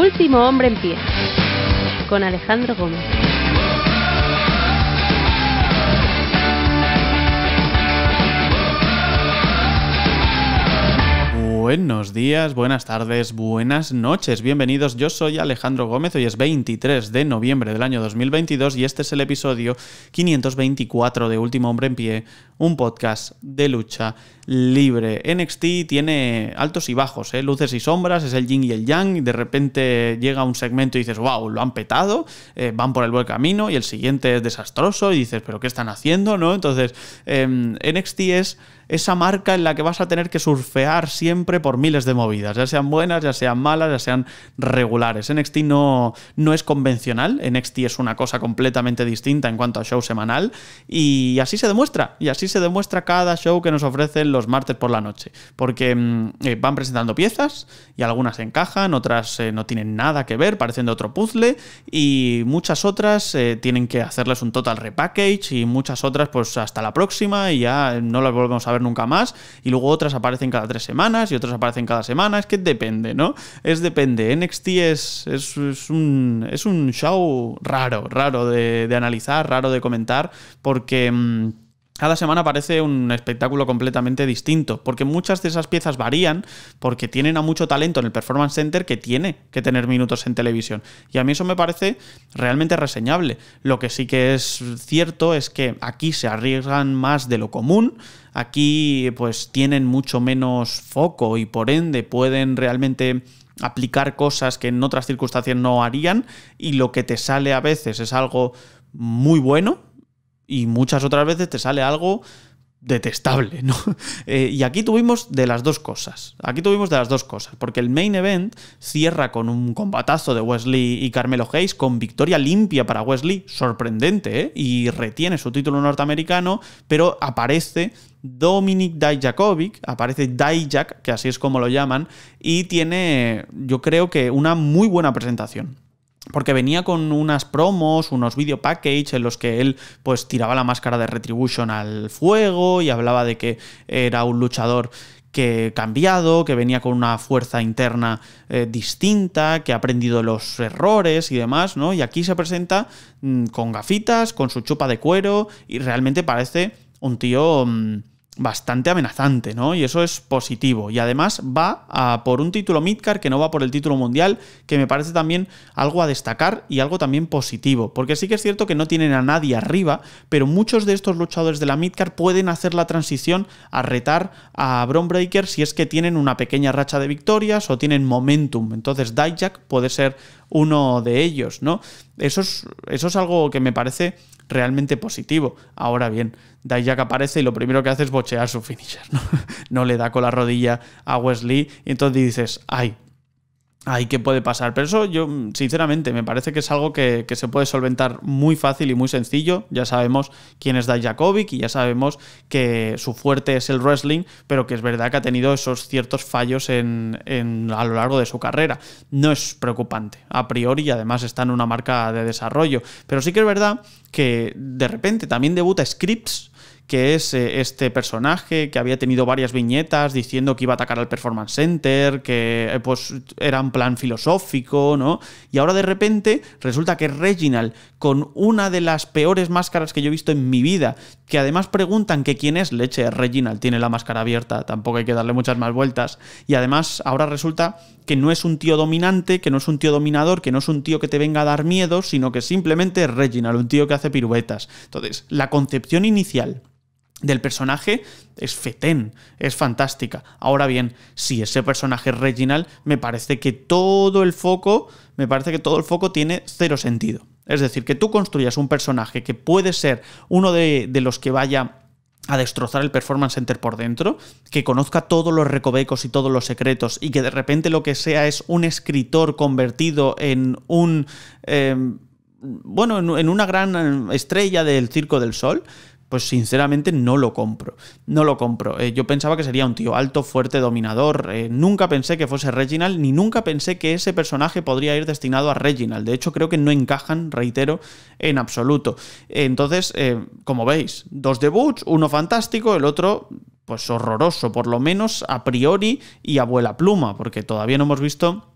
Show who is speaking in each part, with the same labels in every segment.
Speaker 1: Último hombre en pie, con Alejandro Gómez.
Speaker 2: Buenos días, buenas tardes, buenas noches, bienvenidos. Yo soy Alejandro Gómez, hoy es 23 de noviembre del año 2022 y este es el episodio 524 de Último Hombre en Pie, un podcast de lucha libre. NXT tiene altos y bajos, ¿eh? luces y sombras, es el yin y el yang, y de repente llega un segmento y dices, wow, lo han petado, eh, van por el buen camino y el siguiente es desastroso y dices, pero ¿qué están haciendo? ¿no? Entonces, em, NXT es esa marca en la que vas a tener que surfear siempre por miles de movidas, ya sean buenas, ya sean malas, ya sean regulares. NXT no, no es convencional, NXT es una cosa completamente distinta en cuanto a show semanal y así se demuestra, y así se demuestra cada show que nos ofrecen los martes por la noche, porque mm, eh, van presentando piezas y algunas encajan, otras eh, no tienen nada que ver, parecen otro puzzle y muchas otras eh, tienen que hacerles un total repackage y muchas otras pues hasta la próxima y ya no las volvemos a ver nunca más, y luego otras aparecen cada tres semanas y otras aparecen cada semana, es que depende, ¿no? Es depende, NXT es, es, es un, es un show raro, raro de, de, analizar, raro de comentar, porque... Mm, cada semana parece un espectáculo completamente distinto, porque muchas de esas piezas varían porque tienen a mucho talento en el Performance Center que tiene que tener minutos en televisión. Y a mí eso me parece realmente reseñable. Lo que sí que es cierto es que aquí se arriesgan más de lo común, aquí pues tienen mucho menos foco y por ende pueden realmente aplicar cosas que en otras circunstancias no harían y lo que te sale a veces es algo muy bueno, y muchas otras veces te sale algo detestable, ¿no? Eh, y aquí tuvimos de las dos cosas. Aquí tuvimos de las dos cosas. Porque el main event cierra con un combatazo de Wesley y Carmelo Hayes, con victoria limpia para Wesley, sorprendente, ¿eh? Y retiene su título norteamericano, pero aparece Dominic Dijakovic, aparece Dijak, que así es como lo llaman, y tiene, yo creo que una muy buena presentación porque venía con unas promos, unos video package en los que él pues tiraba la máscara de Retribution al fuego y hablaba de que era un luchador que cambiado, que venía con una fuerza interna eh, distinta, que ha aprendido los errores y demás, ¿no? Y aquí se presenta mm, con gafitas, con su chupa de cuero y realmente parece un tío mm, bastante amenazante, ¿no? Y eso es positivo. Y además va a por un título Midcar que no va por el título mundial, que me parece también algo a destacar y algo también positivo. Porque sí que es cierto que no tienen a nadie arriba, pero muchos de estos luchadores de la Midcar pueden hacer la transición a retar a Bron Breaker si es que tienen una pequeña racha de victorias o tienen momentum. Entonces Dijak puede ser uno de ellos, ¿no? Eso es, eso es algo que me parece realmente positivo. Ahora bien, Dijak aparece y lo primero que hace es bochear su finisher, ¿no? no le da con la rodilla a Wesley y entonces dices, ay, ahí que puede pasar. Pero eso yo, sinceramente, me parece que es algo que, se puede solventar muy fácil y muy sencillo. Ya sabemos quién es Dajakovic y ya sabemos que su fuerte es el wrestling, pero que es verdad que ha tenido esos ciertos fallos en, a lo largo de su carrera. No es preocupante, a priori, y además está en una marca de desarrollo. Pero sí que es verdad que de repente también debuta Scripps que es eh, este personaje que había tenido varias viñetas diciendo que iba a atacar al Performance Center, que eh, pues era un plan filosófico, ¿no? Y ahora de repente resulta que Reginald, con una de las peores máscaras que yo he visto en mi vida, que además preguntan que quién es leche, Reginald, tiene la máscara abierta, tampoco hay que darle muchas más vueltas. Y además ahora resulta que no es un tío dominante, que no es un tío dominador, que no es un tío que te venga a dar miedo, sino que simplemente es Reginald, un tío que hace piruetas. Entonces, la concepción inicial del personaje es fetén, es fantástica. Ahora bien, si ese personaje es Reginald, me parece que todo el foco, me parece que todo el foco tiene cero sentido. Es decir, que tú construyas un personaje que puede ser uno de, los que vaya a destrozar el Performance Center por dentro, que conozca todos los recovecos y todos los secretos y que de repente lo que sea es un escritor convertido en un... Em, bueno, en una gran estrella del Circo del Sol, pues sinceramente no lo compro. No lo compro. Eh, yo pensaba que sería un tío alto, fuerte, dominador. Eh, nunca pensé que fuese Reginald, ni nunca pensé que ese personaje podría ir destinado a Reginald. De hecho, creo que no encajan, reitero, en absoluto. Entonces, eh, como veis, dos debuts, uno fantástico, el otro pues horroroso, por lo menos a priori y a vuela pluma, porque todavía no hemos visto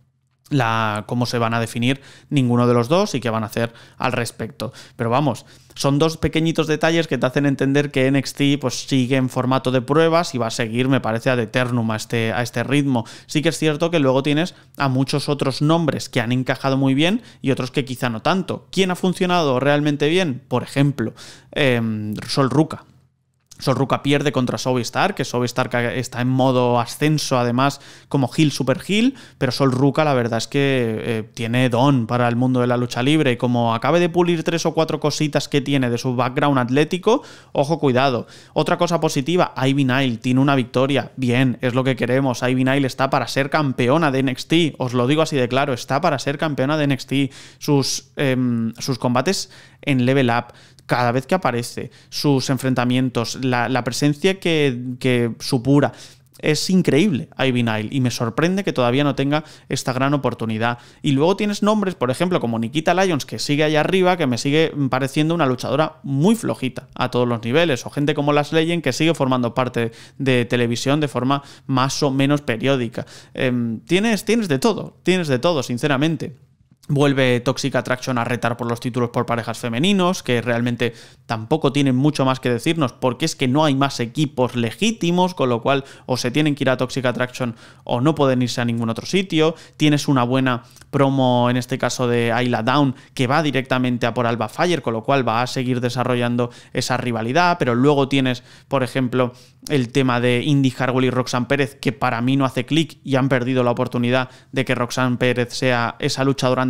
Speaker 2: cómo se van a definir ninguno de los dos y qué van a hacer al respecto. Pero vamos, son dos pequeñitos detalles que te hacen entender que NXT pues, sigue en formato de pruebas y va a seguir, me parece, a eternum a este, a este ritmo. Sí que es cierto que luego tienes a muchos otros nombres que han encajado muy bien y otros que quizá no tanto. ¿Quién ha funcionado realmente bien? Por ejemplo, em, Sol ruca pierde contra Sobistar, que Sobistar está en modo ascenso, además, como heel Super Hill, pero Solruca la verdad es que eh, tiene don para el mundo de la lucha libre y como acabe de pulir tres o cuatro cositas que tiene de su background atlético, ojo, cuidado. Otra cosa positiva, Ivy Nile tiene una victoria, bien, es lo que queremos, Ivy Nile está para ser campeona de NXT, os lo digo así de claro, está para ser campeona de NXT, sus, em, sus combates en Level Up cada vez que aparece, sus enfrentamientos, la, presencia que, supura, es increíble Ivy Nile y me sorprende que todavía no tenga esta gran oportunidad. Y luego tienes nombres, por ejemplo, como Nikita Lyons, que sigue allá arriba, que me sigue pareciendo una luchadora muy flojita a todos los niveles, o gente como Las leyen que sigue formando parte de televisión de forma más o menos periódica. Em, tienes, tienes de todo, tienes de todo, sinceramente. Vuelve Toxic Attraction a retar por los títulos por parejas femeninos, que realmente tampoco tienen mucho más que decirnos, porque es que no hay más equipos legítimos, con lo cual o se tienen que ir a Toxic Attraction o no pueden irse a ningún otro sitio. Tienes una buena promo, en este caso de Isla Down, que va directamente a por Alba Fire, con lo cual va a seguir desarrollando esa rivalidad, pero luego tienes, por ejemplo, el tema de Indy Harwell y Roxanne Pérez, que para mí no hace clic y han perdido la oportunidad de que Roxanne Pérez sea esa luchadora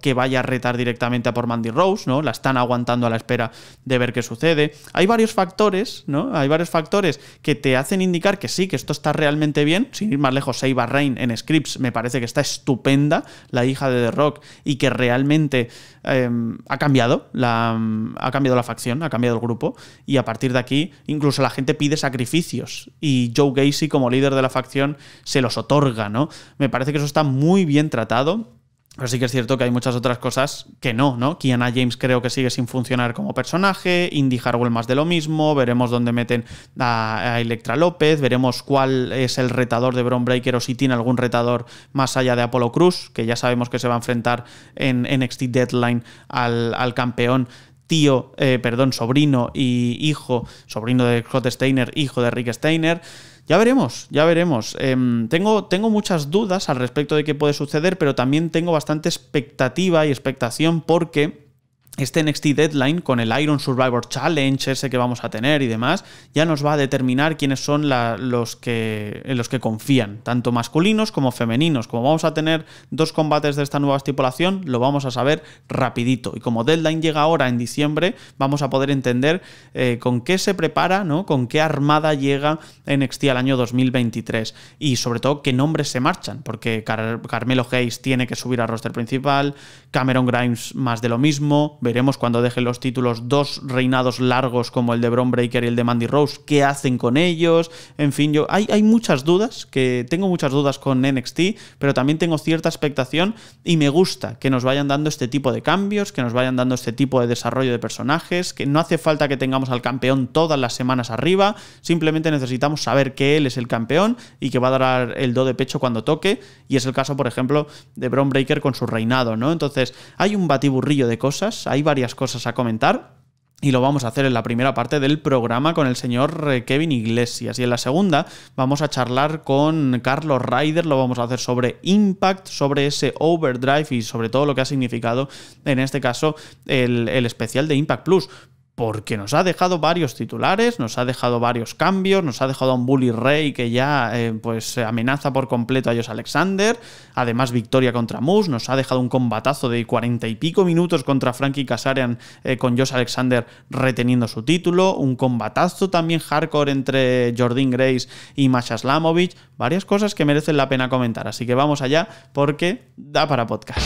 Speaker 2: que vaya a retar directamente a por Mandy Rose, ¿no? La están aguantando a la espera de ver qué sucede. Hay varios factores, ¿no? Hay varios factores que te hacen indicar que sí, que esto está realmente bien. Sin ir más lejos, Seiba Rain en Scripts, me parece que está estupenda, la hija de The Rock, y que realmente em, ha cambiado, la, ha cambiado la facción, ha cambiado el grupo, y a partir de aquí incluso la gente pide sacrificios, y Joe Gacy como líder de la facción se los otorga, ¿no? Me parece que eso está muy bien tratado. Pero sí que es cierto que hay muchas otras cosas que no, ¿no? Kiana James creo que sigue sin funcionar como personaje, Indy Harwell más de lo mismo, veremos dónde meten a, Electra López, veremos cuál es el retador de Bron Breaker o si tiene algún retador más allá de Apolo Cruz, que ya sabemos que se va a enfrentar en NXT Deadline al campeón tío, eh, perdón, sobrino y hijo, sobrino de Scott Steiner, hijo de Rick Steiner. Ya veremos, ya veremos. Em, tengo, tengo muchas dudas al respecto de qué puede suceder, pero también tengo bastante expectativa y expectación porque este NXT Deadline con el Iron Survivor Challenge ese que vamos a tener y demás, ya nos va a determinar quiénes son los, que, los que confían, tanto masculinos como femeninos. Como vamos a tener dos combates de esta nueva estipulación, lo vamos a saber rapidito. Y como Deadline llega ahora en diciembre, vamos a poder entender eh, con qué se prepara, ¿no? con qué armada llega NXT al año 2023. Y sobre todo, qué nombres se marchan, porque Carmelo Hayes tiene que subir al roster principal, Cameron Grimes más de lo mismo, Veremos cuando dejen los títulos dos reinados largos como el de Bron Breaker y el de Mandy Rose, qué hacen con ellos. En fin, yo hay, hay muchas dudas, que tengo muchas dudas con NXT, pero también tengo cierta expectación y me gusta que nos vayan dando este tipo de cambios, que nos vayan dando este tipo de desarrollo de personajes, que no hace falta que tengamos al campeón todas las semanas arriba, simplemente necesitamos saber que él es el campeón y que va a dar el do de pecho cuando toque, y es el caso, por ejemplo, de Bron Breaker con su reinado, ¿no? Entonces, hay un batiburrillo de cosas, hay varias cosas a comentar. Y lo vamos a hacer en la primera parte del programa con el señor eh, Kevin Iglesias. Y en la segunda vamos a charlar con Carlos Ryder, lo vamos a hacer sobre Impact, sobre ese Overdrive y sobre todo lo que ha significado, en este caso, el, el especial de Impact Plus porque nos ha dejado varios titulares, nos ha dejado varios cambios, nos ha dejado a un Bully Rey que ya eh, pues amenaza por completo a Josh Alexander, además victoria contra Moose, nos ha dejado un combatazo de cuarenta y pico minutos contra Frankie Kazarian eh, con Josh Alexander reteniendo su título, un combatazo también hardcore entre Jordan Grace y Masha Slamovich, varias cosas que merecen la pena comentar, así que vamos allá porque da para podcast.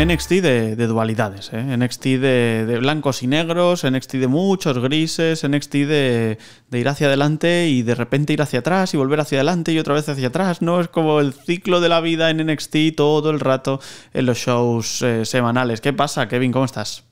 Speaker 2: NXT de, dualidades, ¿eh? NXT de, blancos y negros, NXT de muchos grises, NXT de, de, ir hacia adelante y de repente ir hacia atrás y volver hacia adelante y otra vez hacia atrás, ¿no? Es como el ciclo de la vida en NXT todo el rato en los shows eh, semanales. ¿Qué pasa, Kevin? ¿Cómo estás?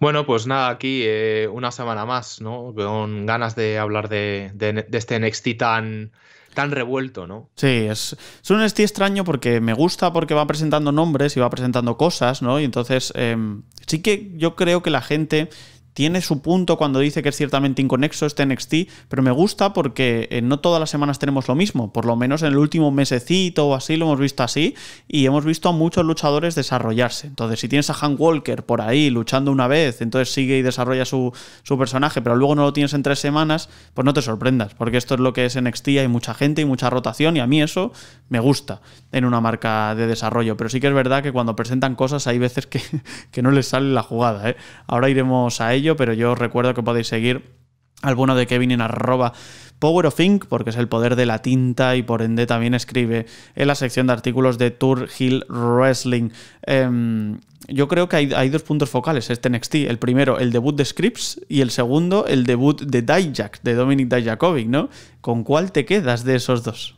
Speaker 3: Bueno, pues nada, aquí eh, una semana más, ¿no? Con ganas de hablar de, de este NXT tan tan revuelto, ¿no?
Speaker 2: Sí, es, es un estilo extraño porque me gusta porque va presentando nombres y va presentando cosas, ¿no? Y entonces em, sí que yo creo que la gente tiene su punto cuando dice que es ciertamente inconexo este NXT, pero me gusta porque eh, no todas las semanas tenemos lo mismo, por lo menos en el último mesecito o así lo hemos visto así y hemos visto a muchos luchadores desarrollarse. Entonces, si tienes a Han Walker por ahí luchando una vez, entonces sigue y desarrolla su, personaje, pero luego no lo tienes en tres semanas, pues no te sorprendas, porque esto es lo que es NXT, hay mucha gente y mucha rotación y a mí eso me gusta en una marca de desarrollo, pero sí que es verdad que cuando presentan cosas hay veces que, no les sale la jugada. ¿eh? Ahora iremos a ello pero yo recuerdo que podéis seguir alguno de Kevin en arroba Power of Ink, porque es el poder de la tinta y por ende también escribe en la sección de artículos de Tour Hill Wrestling. Em, yo creo que hay, dos puntos focales este NXT. El primero, el debut de Scripps y el segundo, el debut de Dijak, de Dominic Dijakovic, ¿no? ¿Con cuál te quedas de esos dos?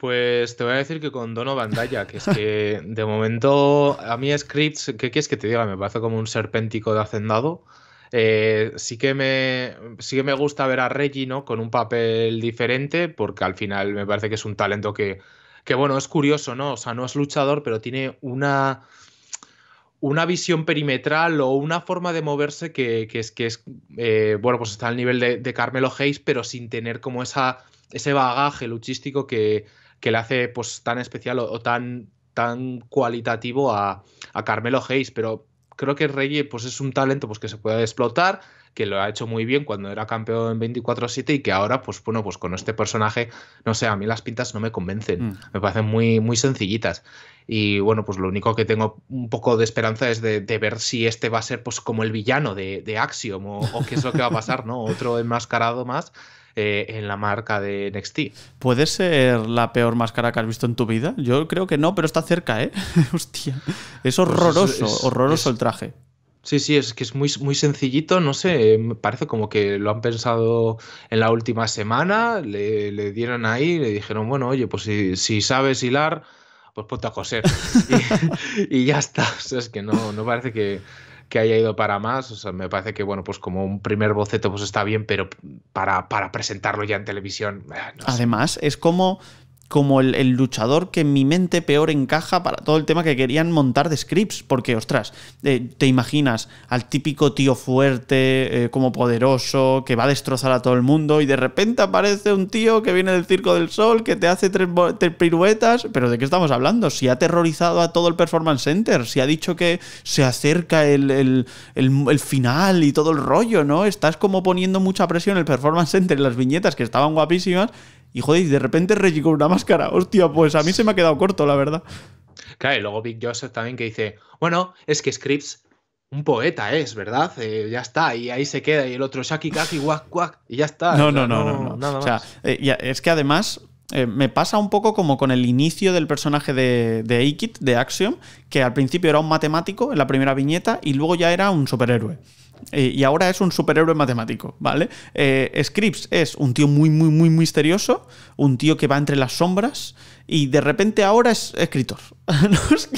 Speaker 3: Pues te voy a decir que con Dono Bandaya, que es que de momento a mí scripts, ¿qué quieres que te diga? Me parece como un serpéntico de hacendado. Eh, sí, que me, sí que me gusta ver a Reggie ¿no? con un papel diferente, porque al final me parece que es un talento que, que, bueno, es curioso, ¿no? O sea, no es luchador, pero tiene una, una visión perimetral o una forma de moverse que, es, que es eh, bueno, pues está al nivel de, Carmelo Hayes, pero sin tener como esa, ese bagaje luchístico que que le hace pues tan especial o, tan, tan cualitativo a, Carmelo Hayes, pero creo que Reggie pues es un talento pues que se puede explotar, que lo ha hecho muy bien cuando era campeón en 24-7 y que ahora pues bueno, pues con este personaje, no sé, a mí las pintas no me convencen, mm. me parecen muy muy sencillitas. Y bueno, pues lo único que tengo un poco de esperanza es de, ver si este va a ser pues como el villano de, de Axiom o, o, qué es lo que va a pasar, ¿no? Otro enmascarado más eh, en la marca de NXT.
Speaker 2: ¿Puede ser la peor máscara que has visto en tu vida? Yo creo que no, pero está cerca, ¿eh? Hostia. Es pues horroroso, horroroso
Speaker 3: el traje. Sí, sí, es que es muy, muy sencillito, no sé, eh, parece como que lo han pensado en la última semana, le, dieron ahí, le dijeron, bueno, oye, pues si, sabes hilar, pues ponte a coser. y, ya está, o sea, es que no, no parece que que haya ido para más. O sea, me parece que, bueno, pues como un primer boceto, pues está bien, pero para, para presentarlo ya en televisión. Eh,
Speaker 2: Además, es como como el, luchador que en mi mente peor encaja para todo el tema que querían montar de scripts. Porque, ostras, eh, te imaginas al típico tío fuerte, eh, como poderoso, que va a destrozar a todo el mundo y de repente aparece un tío que viene del Circo del Sol, que te hace tres, piruetas. Pero ¿de qué estamos hablando? Si ha aterrorizado a todo el Performance Center, si ha dicho que se acerca el, el final y todo el rollo, ¿no? Estás como poniendo mucha presión en el Performance Center, en las viñetas que estaban guapísimas y joder, y de repente Reggie con una máscara. Hostia, pues a mí se me ha quedado corto, la verdad.
Speaker 3: Claro, y luego Big Joseph también que dice, bueno, es que Scripps un poeta es, ¿verdad? Eh, ya está, y ahí se queda, y el otro shaki kaki guac guac, y
Speaker 2: ya está. No, no, no, no. no, O sea, eh, es que además, eh, me pasa un poco como con el inicio del personaje de, de Aikid, de Axiom, que al principio era un matemático en la primera viñeta y luego ya era un superhéroe. Eh, y ahora es un superhéroe matemático, ¿vale? Eh, Scripps es un tío muy, muy, muy misterioso, un tío que va entre las sombras y de repente ahora es escritor. es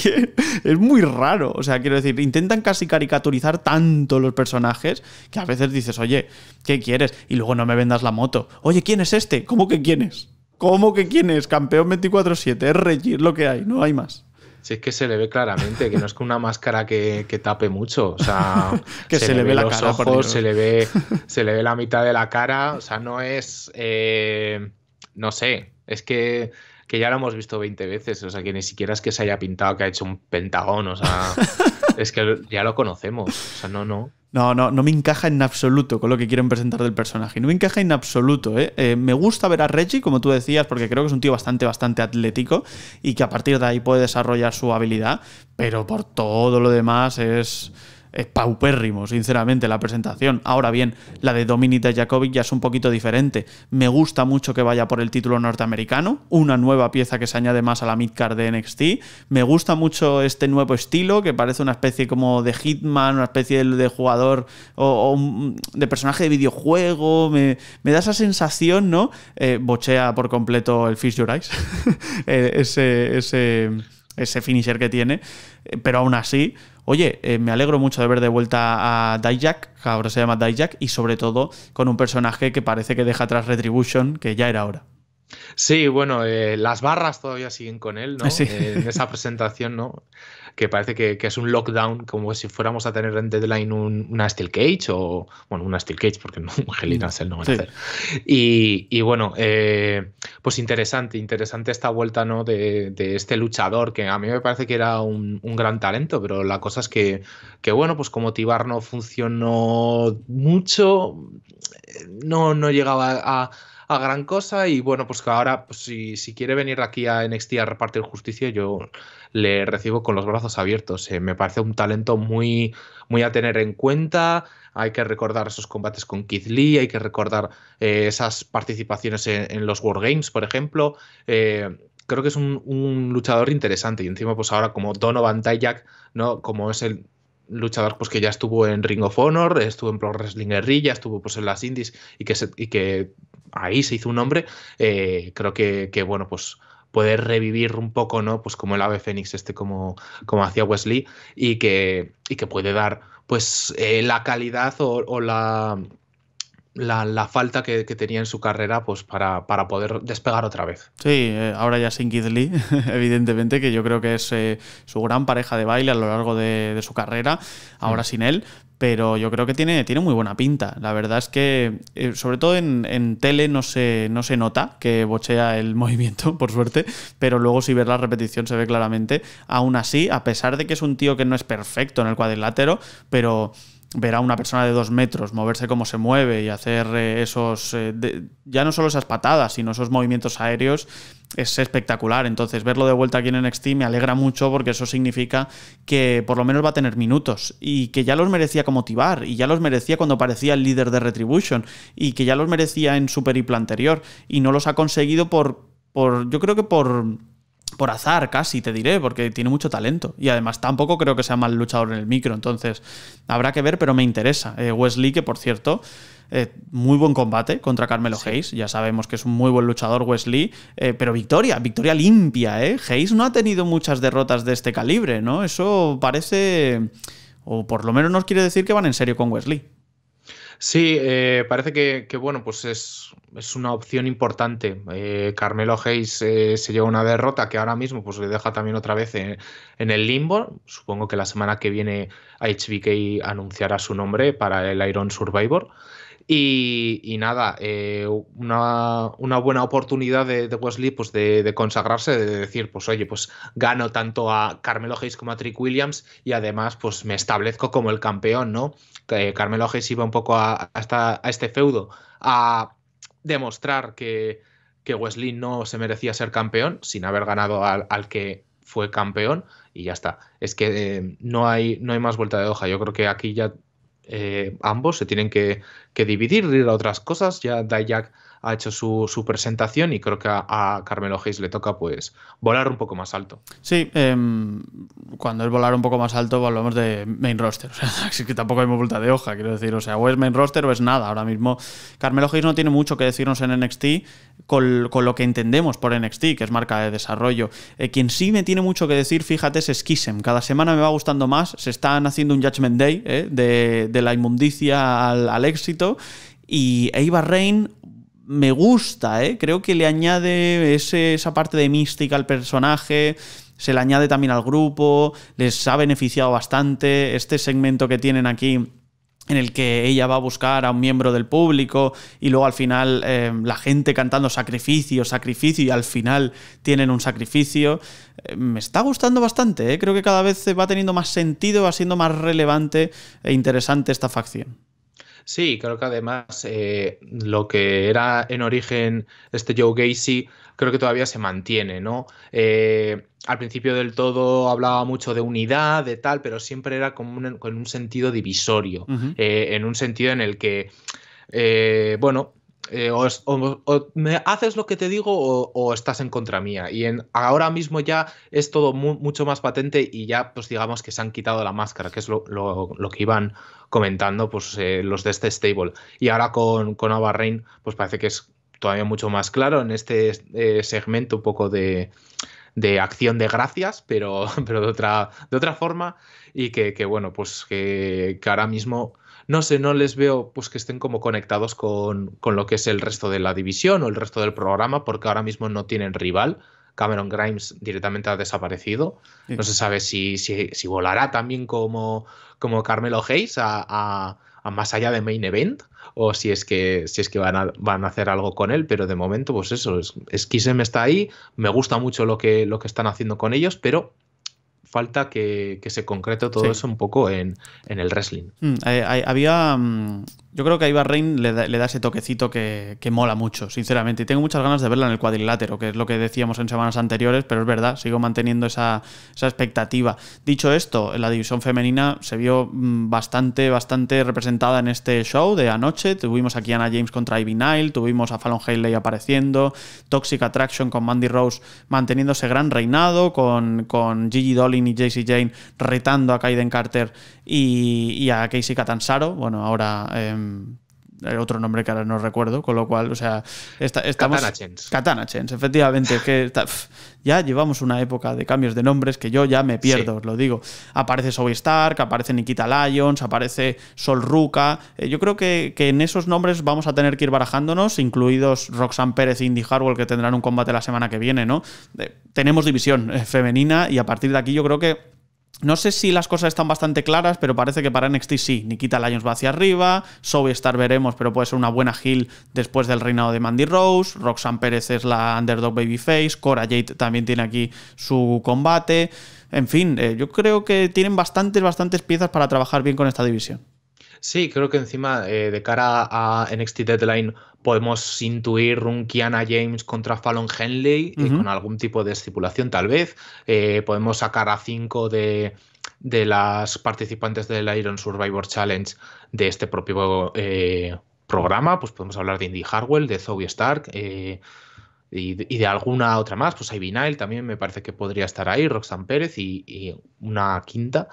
Speaker 2: es muy raro, o sea, quiero decir, intentan casi caricaturizar tanto los personajes que a veces dices, oye, ¿qué quieres? Y luego no me vendas la moto. Oye, ¿quién es este? ¿Cómo que quién es? ¿Cómo que quién es? Campeón 24-7, es Reggie, lo que hay, no hay más.
Speaker 3: Si es que se le ve claramente, que no es que una máscara que, que tape mucho. O sea, que se, le, ve, la los Ojos, se, le ve, se le ve la mitad de la cara. O sea, no es. Eh, no sé. Es que, que ya lo hemos visto 20 veces. O sea, que ni siquiera es que se haya pintado que ha hecho un pentagón. O sea, es que ya lo conocemos. O sea, no, no.
Speaker 2: No, no, no me encaja en absoluto con lo que quieren presentar del personaje. No me encaja en absoluto, ¿eh? Eh, Me gusta ver a Reggie, como tú decías, porque creo que es un tío bastante, bastante atlético y que a partir de ahí puede desarrollar su habilidad, pero por todo lo demás es es paupérrimo, sinceramente, la presentación. Ahora bien, la de dominita Jakovic ya es un poquito diferente. Me gusta mucho que vaya por el título norteamericano, una nueva pieza que se añade más a la midcard de NXT. Me gusta mucho este nuevo estilo, que parece una especie como de Hitman, una especie de, jugador o, de personaje de videojuego. Me, da esa sensación, ¿no? Eh, bochea por completo el Fish Your Eyes. Eh, ese, ese, ese finisher que tiene, eh, pero aún así Oye, eh, me alegro mucho de ver de vuelta a Dijak, que ahora se llama Dijak, y sobre todo con un personaje que parece que deja atrás Retribution, que ya era hora.
Speaker 3: Sí, bueno, eh, las barras todavía siguen con él, ¿no? Eh, en esa presentación, ¿no? que parece que, es un lockdown, como si fuéramos a tener en Deadline una Steel Cage o, bueno, una Steel Cage, porque no, Angelina es mm, no Y, bueno, eh, pues interesante, interesante esta vuelta ¿no? De, este luchador, que a mí me parece que era un, gran talento, pero la cosa es que, que, bueno, pues como Tibar no funcionó mucho, eh, no, no llegaba a a gran cosa y bueno, pues que ahora pues, si, quiere venir aquí a NXT a repartir justicia, yo le recibo con los brazos abiertos. Eh, me parece un talento muy, muy a tener en cuenta. Hay que recordar esos combates con Keith Lee, hay que recordar eh, esas participaciones en, los Wargames, por ejemplo. Eh, creo que es un, luchador interesante y encima pues ahora como Donovan Dijak, ¿no? como es el luchador pues, que ya estuvo en Ring of Honor, estuvo en Pro Wrestling Guerrilla, estuvo pues, en las Indies y que, y que ahí se hizo un nombre, eh, creo que, que, bueno, pues poder revivir un poco, ¿no? Pues como el ave fénix este, como, como hacía Wesley, y que, y que puede dar pues eh, la calidad o la la, falta que, tenía en su carrera pues para, para poder despegar otra vez.
Speaker 2: Sí, eh, ahora ya sin Kid Lee, evidentemente, que yo creo que es eh, su gran pareja de baile a lo largo de, su carrera, ahora mm. sin él, pero yo creo que tiene, tiene muy buena pinta. La verdad es que, eh, sobre todo en, tele, no se, no se nota que bochea el movimiento, por suerte, pero luego si ves la repetición se ve claramente. Aún así, a pesar de que es un tío que no es perfecto en el cuadrilátero, pero ver a una persona de dos metros moverse como se mueve y hacer eh, esos, eh, ya no solo esas patadas, sino esos movimientos aéreos, es espectacular. Entonces, verlo de vuelta aquí en NXT me alegra mucho porque eso significa que por lo menos va a tener minutos y que ya los merecía como tibar y ya los merecía cuando parecía el líder de Retribution y que ya los merecía en su peripla anterior y no los ha conseguido por, por yo creo que por por azar casi, te diré, porque tiene mucho talento. Y además tampoco creo que sea mal luchador en el micro, entonces habrá que ver, pero me interesa. Eh, Wesley, que por cierto, eh, muy buen combate contra Carmelo Hayes, ya sabemos que es un muy buen luchador Wesley, eh, pero victoria, victoria limpia, ¿eh? Hayes no ha tenido muchas derrotas de este calibre, ¿no? Eso parece, o por lo menos nos quiere decir que van en serio con Wesley. Sí, eh, parece que, bueno,
Speaker 3: pues es, una opción importante. Eh, Carmelo Hayes eh, se lleva una derrota que ahora mismo pues, le deja también otra vez en, en, el limbo. Supongo que la semana que viene HBK anunciará su nombre para el Iron Survivor. Y, nada, eh, una, buena oportunidad de, Wesley pues de, consagrarse, de decir, pues oye, pues gano tanto a Carmelo Hayes como a Trick Williams y además pues me establezco como el campeón, ¿no? Carmelo Hayes iba un poco a, hasta, a este feudo a demostrar que, que Wesley no se merecía ser campeón sin haber ganado al, que fue campeón y ya está. Es que eh, no, hay, no hay más vuelta de hoja. Yo creo que aquí ya eh, ambos se tienen que, dividir, ir a otras cosas. Ya Jack ha hecho su, presentación y creo que a, Carmelo Hayes le toca pues volar un poco más alto.
Speaker 2: Sí, em, cuando es volar un poco más alto, hablamos de main roster. Así que tampoco hay vuelta de hoja, quiero decir. O sea, o es main roster o es nada. Ahora mismo, Carmelo Hayes no tiene mucho que decirnos en NXT con, lo que entendemos por NXT, que es marca de desarrollo. Eh, quien sí me tiene mucho que decir, fíjate, es Skissem. Cada semana me va gustando más. Se están haciendo un Judgment Day eh, de, la inmundicia al, éxito. Y Eva Rain, me gusta, ¿eh? creo que le añade esa parte de mística al personaje, se le añade también al grupo, les ha beneficiado bastante este segmento que tienen aquí en el que ella va a buscar a un miembro del público y luego al final eh, la gente cantando sacrificio, sacrificio y al final tienen un sacrificio. Eh, me está gustando bastante, creo que cada vez va teniendo más sentido, va siendo más relevante e interesante esta facción.
Speaker 3: Sí, creo que además eh, lo que era en origen este Joe Gacy creo que todavía se mantiene, ¿no? Eh, al principio del todo hablaba mucho de unidad, de tal, pero siempre era con un, un sentido divisorio, eh, en un sentido en el que, bueno, eh, o, me haces lo que te digo o, estás en contra mía. Y en, ahora mismo ya es todo mucho más patente y ya, pues digamos que se han quitado la máscara, que es lo, que iban comentando pues, eh, los de este stable. Y ahora con, con Ava Rain, pues parece que es todavía mucho más claro en este eh, segmento un poco de, acción de gracias, pero, pero de, otra, de otra forma y que, bueno, pues que, que ahora mismo no sé, no les veo pues que estén como conectados con, lo que es el resto de la división o el resto del programa, porque ahora mismo no tienen rival. Cameron Grimes directamente ha desaparecido. No se sabe si, si, volará también como, como Carmelo Hayes a, más allá de Main Event o si es que, si es que van, a, van a hacer algo con él, pero de momento, pues eso, es, es está ahí, me gusta mucho lo que, lo que están haciendo con ellos, pero falta que, se concrete todo eso un poco en, en el wrestling.
Speaker 2: Mm, eh, había mm, yo creo que a Reign le da, ese toquecito que, mola mucho, sinceramente. Y tengo muchas ganas de verla en el cuadrilátero, que es lo que decíamos en semanas anteriores, pero es verdad, sigo manteniendo esa, expectativa. Dicho esto, la división femenina se vio mm, bastante, bastante representada en este show de anoche. Tuvimos a Kiana James contra Ivy Nile, tuvimos a Fallon Haley apareciendo, Toxic Attraction con Mandy Rose manteniendo ese gran reinado, con, con Gigi Dolin y JC Jane retando a Kaiden Carter y, a Casey Catanzaro. Bueno, ahora. Em, Mm, otro nombre que ahora no recuerdo, con lo cual, o sea, esta, estamos... Katana efectivamente, que ya llevamos una época de cambios de nombres que yo ya me pierdo, os lo digo. Aparece Zoe Stark, aparece Nikita Lyons, aparece Sol Ruka. Eh, yo creo que, en esos nombres vamos a tener que ir barajándonos, incluidos Roxanne Pérez e Indy Harwell, que tendrán un combate la semana que viene, ¿no? Eh, tenemos división eh, femenina y a partir de aquí yo creo que no sé si las cosas están bastante claras, pero parece que para NXT sí. Nikita Lyons va hacia arriba, Zoe Star veremos, pero puede ser una buena heel después del reinado de Mandy Rose. Roxanne Pérez es la underdog babyface. Cora Jade también tiene aquí su combate. En fin, eh, yo creo que tienen bastantes, bastantes piezas para trabajar bien con esta división.
Speaker 3: Sí, creo que encima eh, de cara a NXT Deadline podemos intuir un Kiana James contra Fallon Henley eh, con algún tipo de estipulación tal vez. Eh, podemos sacar a cinco de, de, las participantes del Iron Survivor Challenge de este propio programa. Pues podemos hablar de Indy Harwell, de Zoe Stark y de, alguna otra más, pues hay Vinyl también me parece que podría estar ahí, Roxanne Pérez y, una quinta,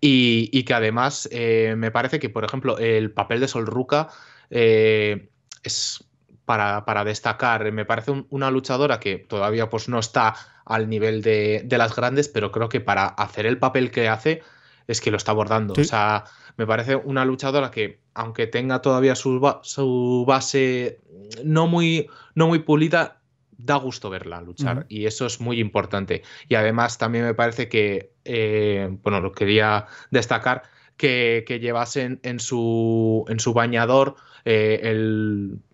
Speaker 3: y, que además eh, me parece que, por ejemplo, el papel de Sol Ruca eh, es para, destacar, me parece una luchadora que todavía pues, no está al nivel de, las grandes, pero creo que para hacer el papel que hace es que lo está abordando, o sea, me parece una luchadora que, aunque tenga todavía su, su base no muy, no muy pulida, da gusto verla luchar y eso es muy importante. Y además también me parece que, eh, bueno, lo quería destacar, que, llevasen en su, en su bañador eh,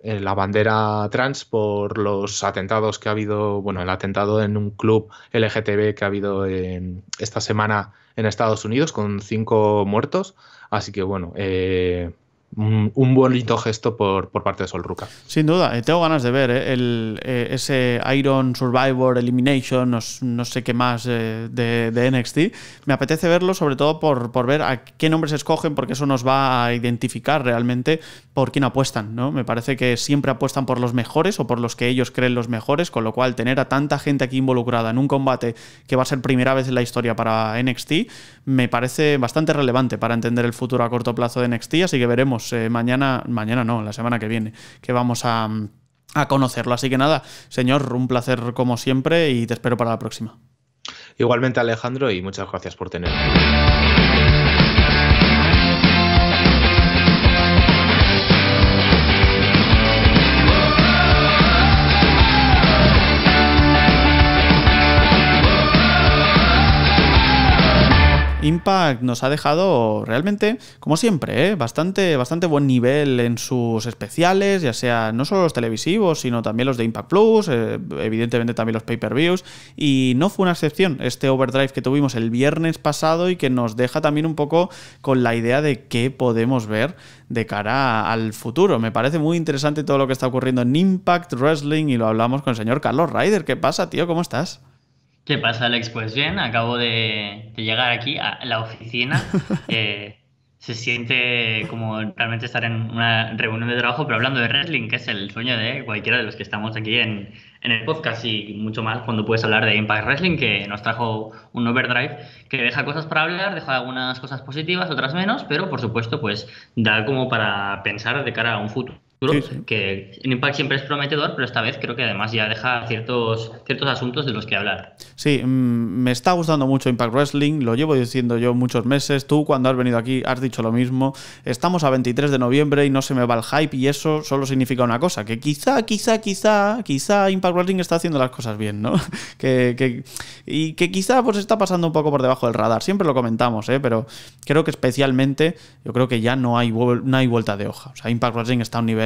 Speaker 3: eh, la bandera trans por los atentados que ha habido, bueno, el atentado en un club LGTB que ha habido en, esta semana en Estados Unidos con cinco muertos. Así que bueno, un, bonito gesto por, parte de Sol Ruka
Speaker 2: Sin duda, eh, tengo ganas de ver eh, el, eh, ese Iron Survivor Elimination, no, sé qué más de, NXT. Me apetece verlo sobre todo por, ver a qué nombres escogen, porque eso nos va a identificar realmente por quién apuestan. ¿no? Me parece que siempre apuestan por los mejores o por los que ellos creen los mejores, con lo cual tener a tanta gente aquí involucrada en un combate que va a ser primera vez en la historia para NXT, me parece bastante relevante para entender el futuro a corto plazo de NXT, así que veremos eh, mañana, mañana no, la semana que viene, que vamos a, a conocerlo. Así que nada, señor, un placer como siempre y te espero para la próxima.
Speaker 3: Igualmente Alejandro y muchas gracias por tenerme.
Speaker 2: Impact nos ha dejado realmente, como siempre, ¿eh? bastante, bastante buen nivel en sus especiales, ya sea no solo los televisivos, sino también los de Impact Plus, eh, evidentemente también los pay-per-views. Y no fue una excepción este overdrive que tuvimos el viernes pasado y que nos deja también un poco con la idea de qué podemos ver de cara al futuro. Me parece muy interesante todo lo que está ocurriendo en Impact Wrestling y lo hablamos con el señor Carlos Ryder. ¿Qué pasa, tío? ¿Cómo estás?
Speaker 1: ¿Qué pasa, Alex? Pues bien, acabo de, llegar aquí a la oficina. se siente como realmente estar en una reunión de trabajo, pero hablando de wrestling, que es el sueño de cualquiera de los que estamos aquí en, en el podcast y mucho más cuando puedes hablar de Impact Wrestling, que nos trajo un overdrive que deja cosas para hablar, deja algunas cosas positivas, otras menos, pero por supuesto, pues da como para pensar de cara a un futuro que en Impact siempre es prometedor, pero esta vez creo que además ya deja ciertos, ciertos asuntos de los que hablar.
Speaker 2: Sí, mm, me está gustando mucho Impact Wrestling, lo llevo diciendo yo muchos meses, tú cuando has venido aquí has dicho lo mismo, estamos a 23 de noviembre y no se me va el hype y eso solo significa una cosa, que quizá, quizá, quizá, quizá Impact Wrestling está haciendo las cosas bien, ¿no? que, que, y que quizá pues está pasando un poco por debajo del radar, siempre lo comentamos, ¿eh? pero creo que especialmente, yo creo que ya no hay, no hay vuelta de hoja, o sea, Impact Wrestling está a un nivel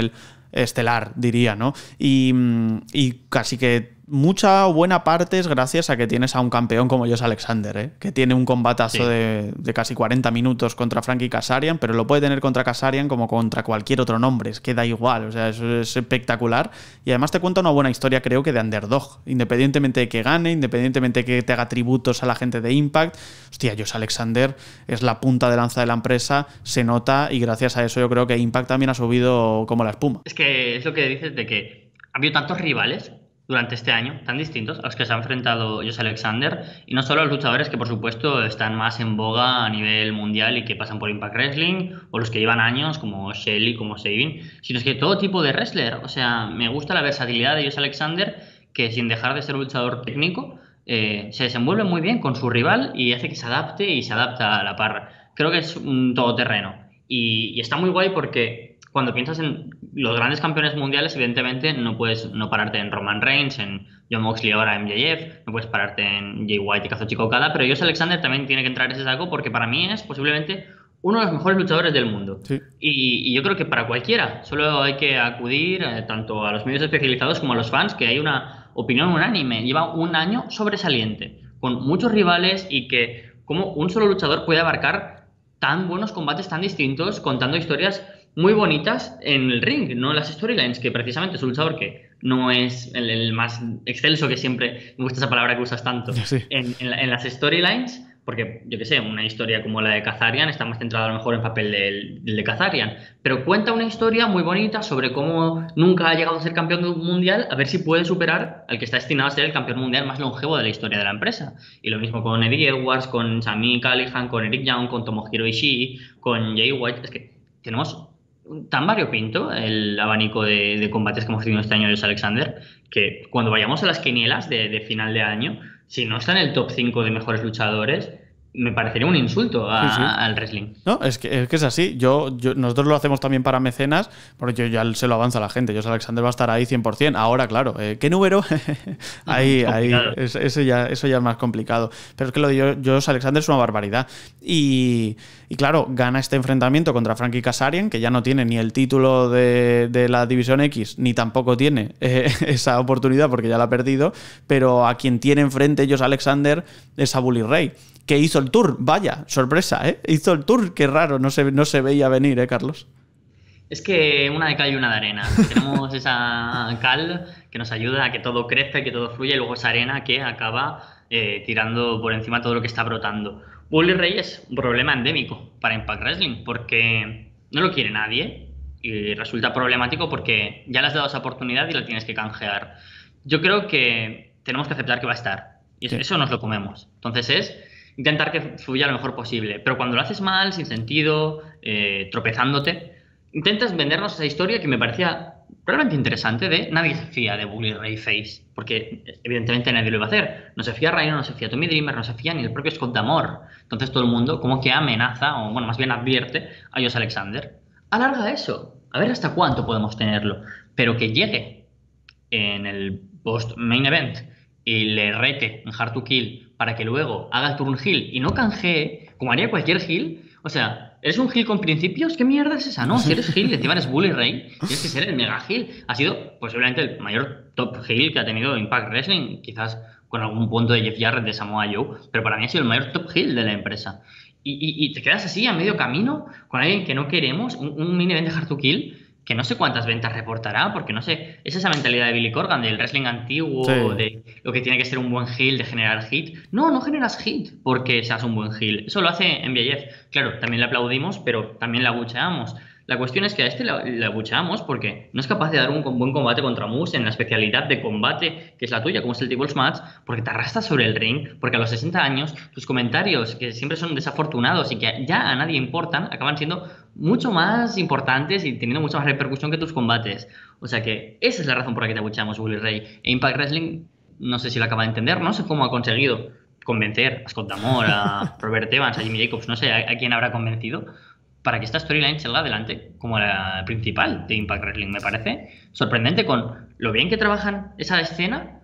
Speaker 2: estelar, diría, ¿no? Y, mm, y casi que mucha buena parte es gracias a que tienes a un campeón como Josh Alexander, ¿eh? que tiene un combatazo de, casi 40 minutos contra Frankie Kasarian, pero lo puede tener contra Kasarian como contra cualquier otro nombre, es que da igual, o sea, es, es espectacular. Y además te cuenta una buena historia, creo que, de underdog, independientemente de que gane, independientemente de que te haga tributos a la gente de Impact. Hostia, Josh Alexander es la punta de lanza de la empresa, se nota, y gracias a eso yo creo que Impact también ha subido como la espuma.
Speaker 1: Es que es lo que dices de que ha habido tantos rivales durante este año, tan distintos a los que se ha enfrentado Josh Alexander, y no solo a los luchadores que por supuesto están más en boga a nivel mundial y que pasan por Impact Wrestling, o los que llevan años como Shelly, como Sabin, sino que todo tipo de wrestler, o sea, me gusta la versatilidad de Josh Alexander, que sin dejar de ser luchador técnico, eh, se desenvuelve muy bien con su rival y hace que se adapte y se adapta a la par Creo que es un todoterreno. Y, y está muy guay porque cuando piensas en los grandes campeones mundiales, evidentemente no puedes no pararte en Roman Reigns, en John Moxley ahora en MJF, no puedes pararte en Jay White y Kazuchika Okada, pero Josh Alexander también tiene que entrar en ese saco porque para mí es posiblemente uno de los mejores luchadores del mundo. Y, yo creo que para cualquiera, solo hay que acudir eh, tanto a los medios especializados como a los fans, que hay una opinión unánime. Lleva un año sobresaliente, con muchos rivales y que como un solo luchador puede abarcar tan buenos combates tan distintos contando historias muy bonitas en el ring, no en las storylines, que precisamente es un sabor que no es el, más excelso que siempre me gusta esa palabra que usas tanto en, las storylines porque yo qué sé una historia como la de Kazarian está más centrada a lo mejor en papel del, de Kazarian pero cuenta una historia muy bonita sobre cómo nunca ha llegado a ser campeón mundial a ver si puede superar al que está destinado a ser el campeón mundial más longevo de la historia de la empresa y lo mismo con Eddie Edwards con Sami Callihan con Eric Young con Tomohiro Ishii con Jay White es que tenemos tan variopinto el abanico de, combates que hemos tenido este año de Alexander, que cuando vayamos a las quinielas de, de, final de año, si no está en el top 5 de mejores luchadores, me parecería un insulto al wrestling.
Speaker 2: No, es que, es así. Yo, nosotros lo hacemos también para mecenas, porque yo ya se lo avanza la gente. Yo, Alexander, va a estar ahí 100%. Ahora, claro, eh, ¿qué número? ahí, ahí eso, ya, eso ya es más complicado. Pero es que lo de yo, Alexander es una barbaridad. Y, claro, gana este enfrentamiento contra Frankie Kasarian, que ya no tiene ni el título de, la División X, ni tampoco tiene eh, esa oportunidad porque ya la ha perdido. Pero a quien tiene enfrente ellos Alexander es a Bully Ray que hizo el tour. Vaya, sorpresa, ¿eh? Hizo el tour, qué raro, no se, no se veía venir, ¿eh, Carlos?
Speaker 1: Es que una de cal y una de arena. Tenemos esa cal que nos ayuda a que todo crezca y que todo fluya, y luego esa arena que acaba eh, tirando por encima todo lo que está brotando. Wally Rey es un problema endémico para Impact Wrestling porque no lo quiere nadie y resulta problemático porque ya le has dado esa oportunidad y la tienes que canjear. Yo creo que tenemos que aceptar que va a estar y eso nos lo comemos. Entonces es intentar que fluya lo mejor posible. Pero cuando lo haces mal, sin sentido, eh, tropezándote, intentas vendernos esa historia que me parecía realmente interesante de nadie se fía de Bully Ray Face, porque evidentemente nadie lo iba a hacer. No se fía Rhino, no se fía Tommy Dreamer, no se fía ni el propio Scott Damore. Entonces todo el mundo como que amenaza, o bueno, más bien advierte a Josh Alexander. Alarga eso, a ver hasta cuánto podemos tenerlo, pero que llegue en el post-main event y le rete en Hard to Kill para que luego haga el turn Hill y no canjee, como haría cualquier heal, o sea, ¿eres un heal con principios? ¿Qué mierda es esa? No, si eres heal, encima bully rey, tienes que ser el mega heal. Ha sido posiblemente el mayor top Hill que ha tenido Impact Wrestling, quizás con algún punto de Jeff Jarrett de Samoa Joe, pero para mí ha sido el mayor top Hill de la empresa. Y, te quedas así a medio camino con alguien que no queremos, un, mini event de hard to kill, que no sé cuántas ventas reportará, porque no sé, es esa mentalidad de Billy Corgan, del wrestling antiguo, de lo que tiene que ser un buen heel, de generar hit. No, no generas hit porque seas un buen heel. Eso lo hace en Jeff. Claro, también le aplaudimos, pero también la abucheamos. La cuestión es que a este le aguchamos porque no es capaz de dar un buen combate contra Moose en la especialidad de combate que es la tuya, como es el Table Match, porque te arrastras sobre el ring, porque a los 60 años tus comentarios, que siempre son desafortunados y que ya a nadie importan, acaban siendo mucho más importantes y teniendo mucha más repercusión que tus combates. O sea que esa es la razón por la que te aguchamos, Willy Ray. E Impact Wrestling, no sé si lo acaba de entender, no sé cómo ha conseguido convencer a Scott Damore, a Robert Evans, a Jimmy Jacobs, no sé a quién habrá convencido para que esta storyline salga adelante como la principal de Impact Wrestling, me parece sorprendente con lo bien que trabajan esa escena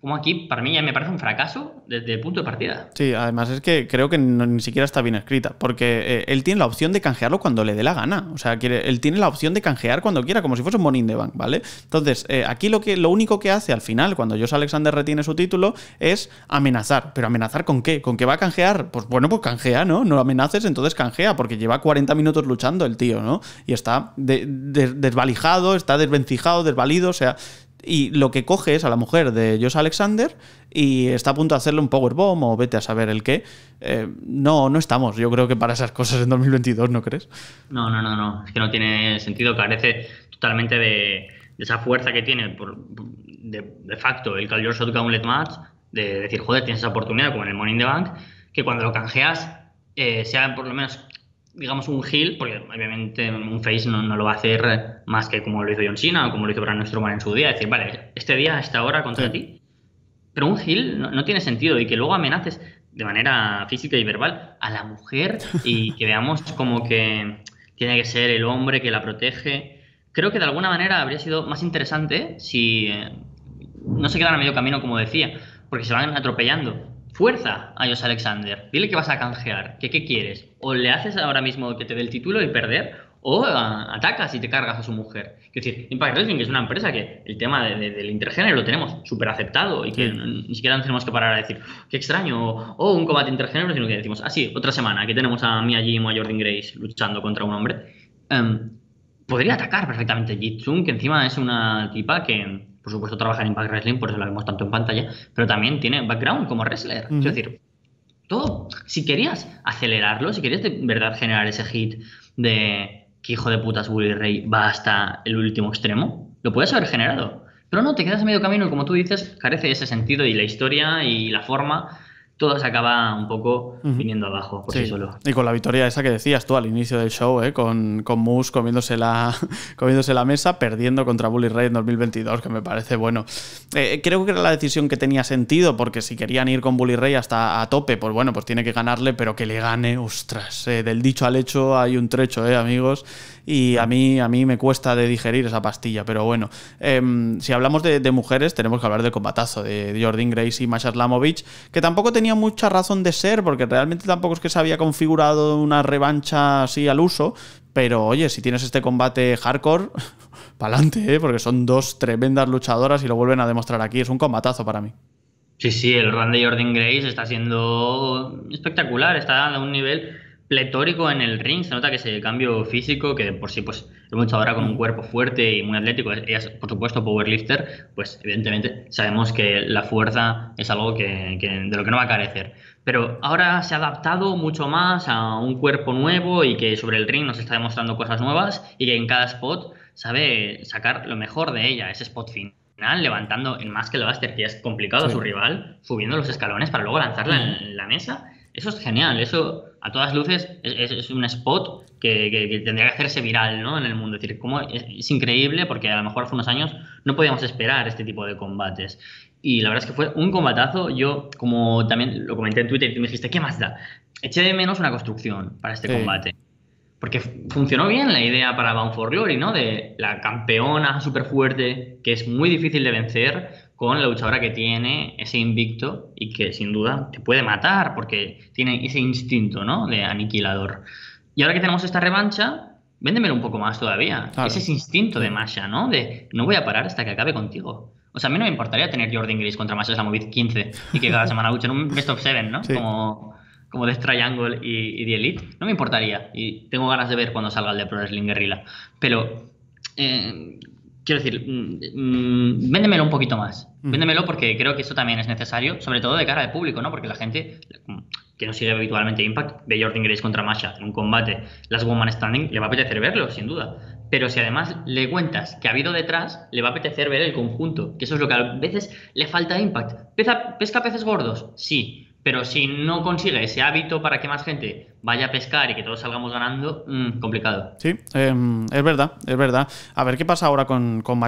Speaker 1: como aquí para mí ya me parece un fracaso desde el punto de partida.
Speaker 2: Sí, además es que creo que ni siquiera está bien escrita, porque eh, él tiene la opción de canjearlo cuando le dé la gana. O sea, él tiene la opción de canjear cuando quiera, como si fuese un money de bank, ¿vale? Entonces, eh, aquí lo, que, lo único que hace al final, cuando Josh Alexander retiene su título, es amenazar. ¿Pero amenazar con qué? ¿Con qué va a canjear? Pues bueno, pues canjea, ¿no? No amenaces, entonces canjea, porque lleva 40 minutos luchando el tío, ¿no? Y está desvalijado, está desvencijado, desvalido, o sea, y lo que coge es a la mujer de Josh Alexander y está a punto de hacerle un powerbomb o vete a saber el qué. Eh, no, no estamos, yo creo que para esas cosas en 2022, ¿no crees?
Speaker 1: No, no, no, no. Es que no tiene sentido, carece totalmente de, esa fuerza que tiene por, de, facto el Cal Shot Gauntlet Match, de decir, joder, tienes esa oportunidad como en el Morning the Bank, que cuando lo canjeas eh, sea por lo menos digamos, un heel, porque obviamente un face no, no, lo va a hacer más que como lo hizo John Cena o como lo hizo Nuestro Strowman en su día, decir, vale, este día, esta hora contra ti. Pero un heel no, no, tiene sentido y que luego amenaces de manera física y verbal a la mujer y que veamos como que tiene que ser el hombre que la protege. Creo que de alguna manera habría sido más interesante si eh, no se quedan a medio camino, como decía, porque se van atropellando Fuerza a Josh Alexander. Dile que vas a canjear, que qué quieres. O le haces ahora mismo que te dé el título y perder, o ah, atacas y te cargas a su mujer. Es decir, Impact Wrestling es una empresa que el tema del intergénero lo tenemos súper aceptado y que ni siquiera tenemos que parar a decir, qué extraño, o, un combate intergénero, sino que decimos, ah, sí, otra semana que tenemos a Mia Jim o a Jordan Grace luchando contra un hombre. Em, podría atacar perfectamente Jitsun, que encima es una tipa que por supuesto trabaja en Impact Wrestling, por eso lo vemos tanto en pantalla, pero también tiene background como wrestler. Es decir, todo. Si querías acelerarlo, si querías de verdad generar ese hit de que hijo de putas Bully Ray va hasta el último extremo, lo puedes haber generado. Pero no, te quedas a medio camino y como tú dices, carece de ese sentido y la historia y la forma todo se acaba un poco viniendo abajo por sí. solo.
Speaker 2: Y con la victoria esa que decías tú al inicio del show, ¿eh? con, con Moose comiéndose la, comiéndose la mesa, perdiendo contra Bully Ray en 2022, que me parece bueno. Eh, eh, creo que era la decisión que tenía sentido, porque si querían ir con Bully Ray hasta a tope, pues bueno, pues tiene que ganarle, pero que le gane, ostras, eh, del dicho al hecho hay un trecho, ¿eh, amigos? y a mí, a mí me cuesta de digerir esa pastilla, pero bueno, em, si hablamos de, mujeres tenemos que hablar del combatazo de Jordan Grace y Masha Slamovich, que tampoco tenía mucha razón de ser, porque realmente tampoco es que se había configurado una revancha así al uso, pero oye, si tienes este combate hardcore, pa'lante, ¿eh? porque son dos tremendas luchadoras y lo vuelven a demostrar aquí. Es un combatazo para mí.
Speaker 1: Sí, sí, el run de Jordan Grace está siendo espectacular, está a un nivel pletórico en el ring, se nota que ese cambio físico, que por sí pues es mucha ahora con un cuerpo fuerte y muy atlético, eh, ella es por supuesto powerlifter, pues evidentemente sabemos que la fuerza es algo que, de lo que no va a carecer. Pero ahora se ha adaptado mucho más a un cuerpo nuevo y que sobre el ring nos está demostrando cosas nuevas y que en cada spot sabe sacar lo mejor de ella, ese spot final levantando en más que el Buster, que es complicado su rival, subiendo los escalones para luego lanzarla en la mesa eso es genial, eso a todas luces es, un spot que, tendría que hacerse viral ¿no? en el mundo. Es decir, cómo es, increíble porque a lo mejor hace unos años no podíamos esperar este tipo de combates. Y la verdad es que fue un combatazo. Yo, como también lo comenté en Twitter, y tú me dijiste, ¿qué más da? Eché de menos una construcción para este combate. Porque funcionó bien la idea para Bound for Glory, ¿no? De la campeona súper fuerte, que es muy difícil de vencer, con la luchadora que tiene ese invicto y que sin duda te puede matar porque tiene ese instinto ¿no? de aniquilador. Y ahora que tenemos esta revancha, véndemelo un poco más todavía. Ese Es ese instinto de Masha, ¿no? De no voy a parar hasta que acabe contigo. O sea, a mí no me importaría tener Jordan Gris contra Masha Slamovic 15 y que cada semana luchen un best of seven, ¿no? Como, como Death Triangle y, y, The Elite. No me importaría. Y tengo ganas de ver cuando salga el de Pro Wrestling Guerrilla. Pero eh, quiero decir, mm, mm, véndemelo un poquito más. Mm. Véndemelo porque creo que eso también es necesario, sobre todo de cara al público, ¿no? Porque la gente que no sigue habitualmente Impact ve Jordan Grace contra Masha en un combate, las Woman Standing, le va a apetecer verlo, sin duda. Pero si además le cuentas que ha habido detrás, le va a apetecer ver el conjunto, que eso es lo que a veces le falta a Impact. ¿Pesca peces gordos? Sí pero si no consigue ese hábito para que más gente vaya a pescar y que todos salgamos ganando, mm, complicado.
Speaker 2: Sí, em, es verdad, es verdad. A ver qué pasa ahora con, con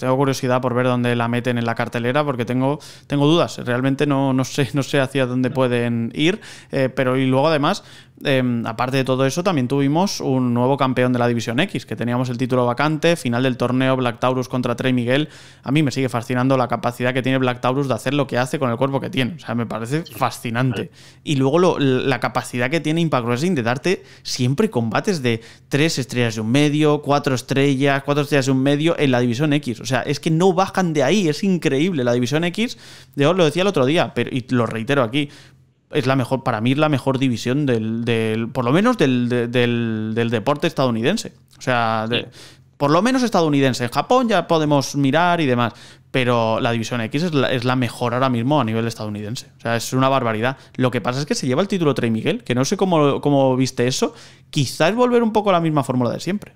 Speaker 2: Tengo curiosidad por ver dónde la meten en la cartelera porque tengo, tengo dudas. Realmente no, no, sé, no sé hacia dónde pueden ir. Eh, pero y luego además, Em, aparte de todo eso, también tuvimos un nuevo campeón de la División X, que teníamos el título vacante, final del torneo Black Taurus contra Trey Miguel. A mí me sigue fascinando la capacidad que tiene Black Taurus de hacer lo que hace con el cuerpo que tiene. O sea, me parece fascinante. Y luego la capacidad que tiene Impact Wrestling de darte siempre combates de tres estrellas de un medio, cuatro estrellas, cuatro estrellas de un medio en la División X. O sea, es que no bajan de ahí, es increíble. La División X, yo lo decía el otro día, pero, y lo reitero aquí, es la mejor, para mí es la mejor división del, del por lo menos del, del, del, deporte estadounidense. O sea, por lo menos estadounidense. En Japón ya podemos mirar y demás. Pero la División X es la, mejor ahora mismo a nivel estadounidense. O sea, es una barbaridad. Lo que pasa es que se lleva el título Trey Miguel, que no sé cómo, cómo viste eso. Quizás volver un poco a la misma fórmula de siempre.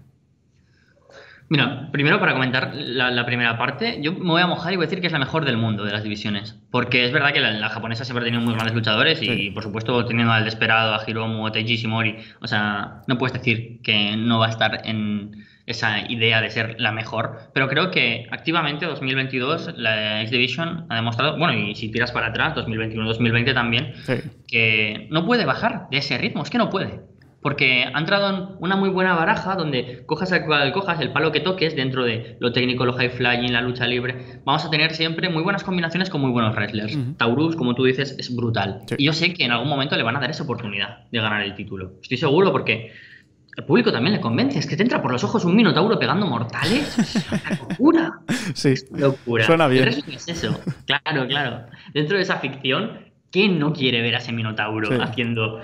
Speaker 1: Mira, primero para comentar la, primera parte, yo me voy a mojar y voy a decir que es la mejor del mundo de las divisiones. Porque es verdad que la, japonesa siempre ha tenido muy grandes luchadores y, por supuesto, teniendo al desesperado a Hiromu, a Teiji Shimori. O sea, no puedes decir que no va a estar en esa idea de ser la mejor. Pero creo que activamente 2022 la X-Division ha demostrado, bueno, y si tiras para atrás, 2021-2020 también, que no puede bajar de ese ritmo. Es que no puede porque ha entrado en una muy buena baraja donde cojas el cual cojas, el palo que toques dentro de lo técnico, lo high flying, la lucha libre, vamos a tener siempre muy buenas combinaciones con muy buenos wrestlers. Taurus, como tú dices, es brutal. Y yo sé que en algún momento le van a dar esa oportunidad de ganar el título. Estoy seguro porque al público también le convence. Es que te entra por los ojos un minotauro pegando mortales. Es una locura. Sí. locura. Suena bien. es eso. Claro, claro. Dentro de esa ficción, ¿quién no quiere ver a ese minotauro haciendo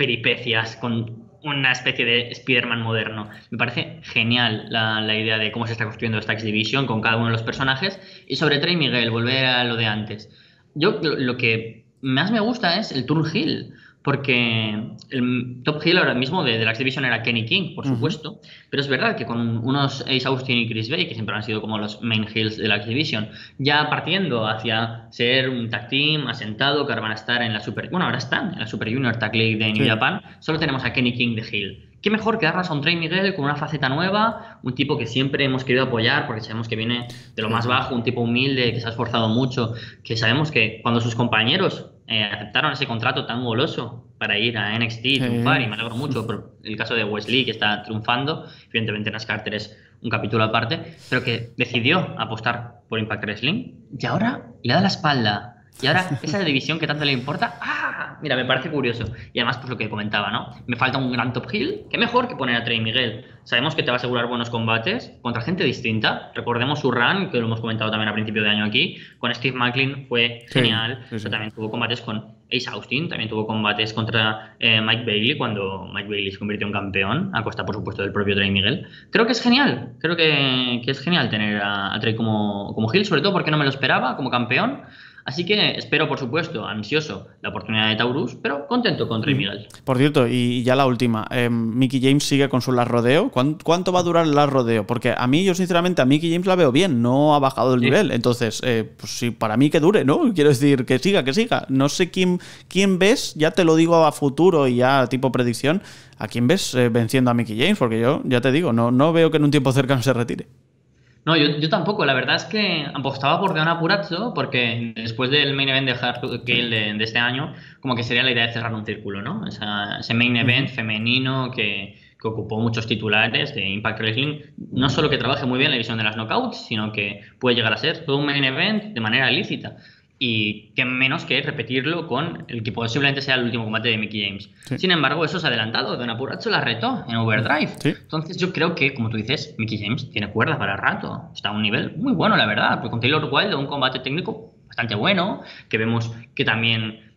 Speaker 1: peripecias con una especie de Spider-Man moderno. Me parece genial la, idea de cómo se está construyendo esta exhibición con cada uno de los personajes. Y sobre Trey Miguel, volver a lo de antes. Yo lo que más me gusta es el Turn Hill porque el top heel ahora mismo de, la X-Division era Kenny King, por supuesto, pero es verdad que con unos Ace Austin y Chris Bay, que siempre han sido como los main heels de la X-Division, ya partiendo hacia ser un tag team asentado, que ahora van a estar en la Super... Bueno, ahora están en la Super Junior Tag League de New Japan, solo tenemos a Kenny King de heel qué mejor que darnos a un Trey Miguel con una faceta nueva, un tipo que siempre hemos querido apoyar porque sabemos que viene de lo más bajo, un tipo humilde que se ha esforzado mucho, que sabemos que cuando sus compañeros eh, aceptaron ese contrato tan goloso para ir a NXT y triunfar, y me alegro mucho por el caso de Wesley que está triunfando, evidentemente las es un capítulo aparte, pero que decidió apostar por Impact Wrestling y ahora le da la espalda. Y ahora esa división que tanto le importa, ¡ah! mira, me parece curioso. Y además, pues lo que comentaba, ¿no? Me falta un gran top heel, que mejor que poner a Trey Miguel. Sabemos que te va a asegurar buenos combates contra gente distinta. Recordemos su run, que lo hemos comentado también a principio de año aquí, con Steve Macklin fue genial. también tuvo combates con Ace Austin, también tuvo combates contra eh, Mike Bailey, cuando Mike Bailey se convirtió en campeón, a costa, por supuesto, del propio Trey Miguel. Creo que es genial, creo que, es genial tener a, Trey como, como sobre todo porque no me lo esperaba como campeón. Así que espero, por supuesto, ansioso la oportunidad de Taurus, pero contento con Rey mm.
Speaker 2: Por cierto, y ya la última, eh, Mickey James sigue con su las rodeo. ¿Cuánto va a durar el last rodeo? Porque a mí, yo sinceramente, a Mickey James la veo bien, no ha bajado el nivel. Entonces, eh, pues sí, para mí que dure, ¿no? Quiero decir, que siga, que siga. No sé quién, quién ves, ya te lo digo a futuro y ya tipo predicción, a quién ves eh, venciendo a Mickey James, porque yo, ya te digo, no, no veo que en un tiempo cercano se retire.
Speaker 1: No, yo, tampoco. La verdad es que apostaba por un apurazo porque después del main event de Hart de, de, este año, como que sería la idea de cerrar un círculo, ¿no? ese main event femenino que, ocupó muchos titulares de Impact Wrestling, no solo que trabaje muy bien la división de las knockouts, sino que puede llegar a ser todo un main event de manera lícita y qué menos que repetirlo con el que posiblemente sea el último combate de Mickey James. Sin embargo, eso se ha adelantado. Don Apuracho la retó en Overdrive. Entonces, yo creo que, como tú dices, Mickey James tiene cuerdas para rato. Está a un nivel muy bueno, la verdad. Porque con Taylor Wilde, un combate técnico bastante bueno, que vemos que también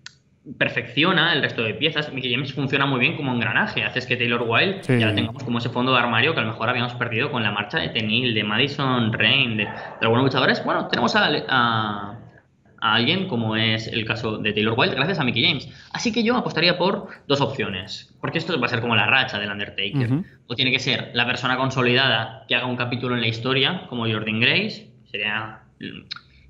Speaker 1: perfecciona el resto de piezas. Mickey James funciona muy bien como engranaje. Haces que Taylor Wilde ya tengamos como ese fondo de armario que a lo mejor habíamos perdido con la marcha de Tenil, de Madison Rain, de, algunos luchadores. Bueno, tenemos a a alguien, como es el caso de Taylor Wilde, gracias a Mickey James. Así que yo apostaría por dos opciones, porque esto va a ser como la racha del Undertaker. O tiene que ser la persona consolidada que haga un capítulo en la historia, como Jordan Grace, sería,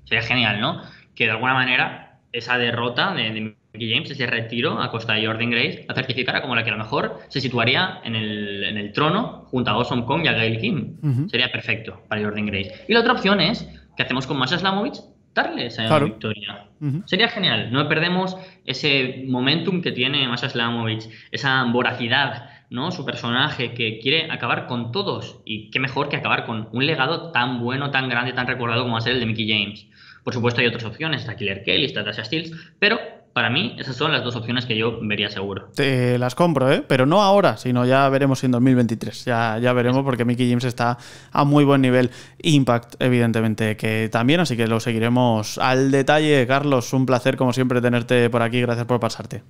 Speaker 1: sería genial, ¿no? Que de alguna manera esa derrota de, Mickey James, ese retiro a costa de Jordan Grace, la certificara como la que a lo mejor se situaría en el, trono junto a Awesome Kong y a Gail Kim. Sería perfecto para Jordan Grace. Y la otra opción es que hacemos con Masha Slamovich darle esa victoria. Sería genial, no perdemos ese momentum que tiene Masa Slamovich esa voracidad, ¿no? su personaje que quiere acabar con todos y qué mejor que acabar con un legado tan bueno, tan grande, tan recordado como va a ser el de Mickey James. Por supuesto hay otras opciones, está Killer Kelly, está Tasha Steels, pero para mí, esas son las dos opciones que yo vería seguro.
Speaker 2: Te las compro, ¿eh? pero no ahora, sino ya veremos en 2023. Ya, ya veremos porque Mickey James está a muy buen nivel. Impact, evidentemente, que también, así que lo seguiremos al detalle. Carlos, un placer como siempre tenerte por aquí. Gracias por pasarte.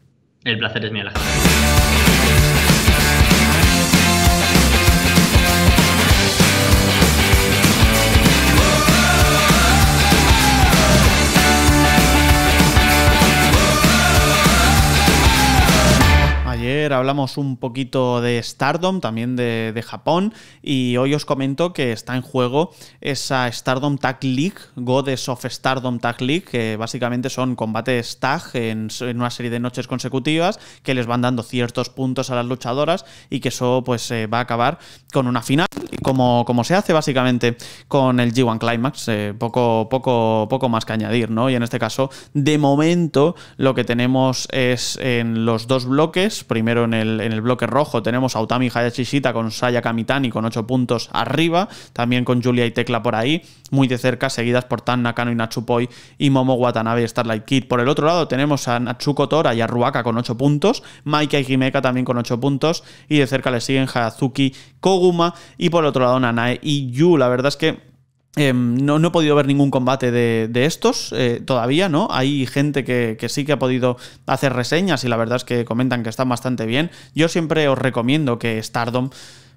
Speaker 2: El placer es mío, Ayer hablamos un poquito de Stardom, también de, Japón, y hoy os comento que está en juego esa Stardom Tag League, Goddess of Stardom Tag League, que básicamente son combates tag en, una serie de noches consecutivas que les van dando ciertos puntos a las luchadoras y que eso pues eh, va a acabar con una final, como, como se hace básicamente con el G1 Climax, eh, poco, poco, poco más que añadir, ¿no? Y en este caso, de momento, lo que tenemos es en los dos bloques, primero en el, en el bloque rojo tenemos a Utami Hayashishita con Saya Kamitani con 8 puntos arriba, también con Julia y Tecla por ahí, muy de cerca, seguidas por Tan Nakano y Natsupoi y Momo Watanabe y Starlight Kid. Por el otro lado tenemos a Natsuko Tora y a Ruaka con 8 puntos, Maika y Himeka también con 8 puntos y de cerca le siguen Hayazuki Koguma y por el otro lado Nanae y Yu. La verdad es que Em, no, no, he podido ver ningún combate de, estos eh, todavía, ¿no? Hay gente que, que, sí que ha podido hacer reseñas y la verdad es que comentan que están bastante bien. Yo siempre os recomiendo que Stardom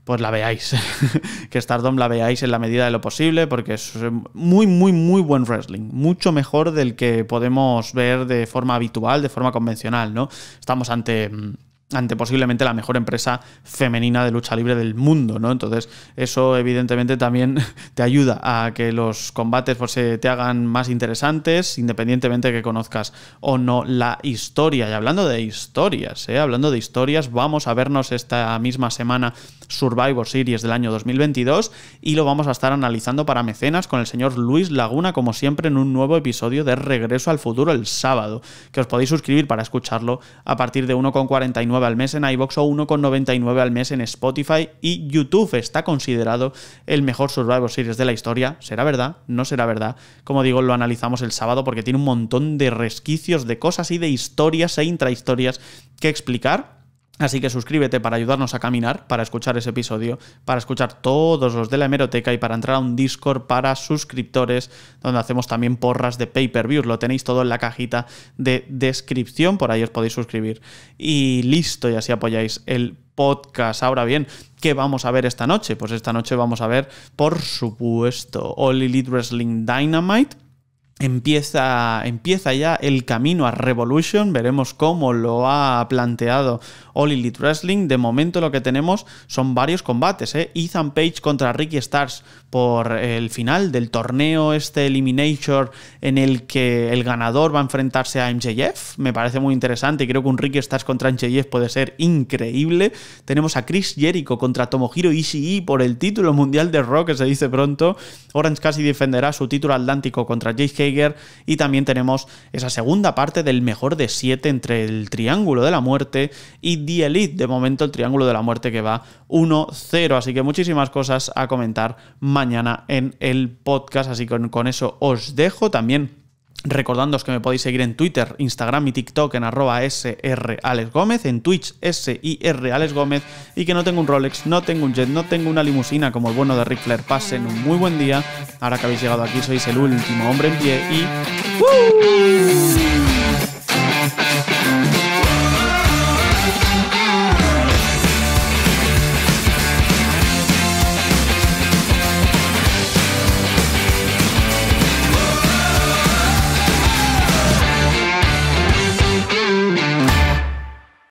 Speaker 2: pues la veáis, que Stardom la veáis en la medida de lo posible, porque es eh, muy, muy, muy buen wrestling, mucho mejor del que podemos ver de forma habitual, de forma convencional, ¿no? Estamos ante mm, ante posiblemente la mejor empresa femenina de lucha libre del mundo, ¿no? Entonces, eso evidentemente también te ayuda a que los combates pues, se te hagan más interesantes, independientemente de que conozcas o no la historia. Y hablando de historias, ¿eh? hablando de historias, vamos a vernos esta misma semana Survivor Series del año 2022 y lo vamos a estar analizando para mecenas con el señor Luis Laguna como siempre en un nuevo episodio de Regreso al Futuro el sábado, que os podéis suscribir para escucharlo a partir de 1,49 al mes en iBox o 1,99 al mes en Spotify y YouTube está considerado el mejor Survivor Series de la historia, será verdad, no será verdad, como digo lo analizamos el sábado porque tiene un montón de resquicios de cosas y de historias e intrahistorias que explicar Así que suscríbete para ayudarnos a caminar, para escuchar ese episodio, para escuchar todos los de la hemeroteca y para entrar a un Discord para suscriptores, donde hacemos también porras de pay-per-views. Lo tenéis todo en la cajita de descripción, por ahí os podéis suscribir. Y listo, y así apoyáis el podcast. Ahora bien, ¿qué vamos a ver esta noche? Pues esta noche vamos a ver, por supuesto, All Elite Wrestling Dynamite Empieza, empieza ya el camino a Revolution, veremos cómo lo ha planteado All Elite Wrestling. De momento lo que tenemos son varios combates. ¿eh? Ethan Page contra Ricky Stars por el final del torneo, este Eliminator, en el que el ganador va a enfrentarse a MJF. Me parece muy interesante. y Creo que un Ricky Stars contra MJF puede ser increíble. Tenemos a Chris Jericho contra Tomohiro Ishii por el título mundial de Rock, que se dice pronto. Orange casi defenderá su título atlántico contra Jake y también tenemos esa segunda parte del mejor de 7 entre el Triángulo de la Muerte y The Elite, de momento el Triángulo de la Muerte que va 1-0, así que muchísimas cosas a comentar mañana en el podcast, así que con eso os dejo también Recordándoos que me podéis seguir en Twitter, Instagram y TikTok en arroba Gómez, en Twitch Gómez y que no tengo un Rolex, no tengo un jet, no tengo una limusina como el bueno de Ric Flair. Pasen un muy buen día. Ahora que habéis llegado aquí sois el último hombre en pie y...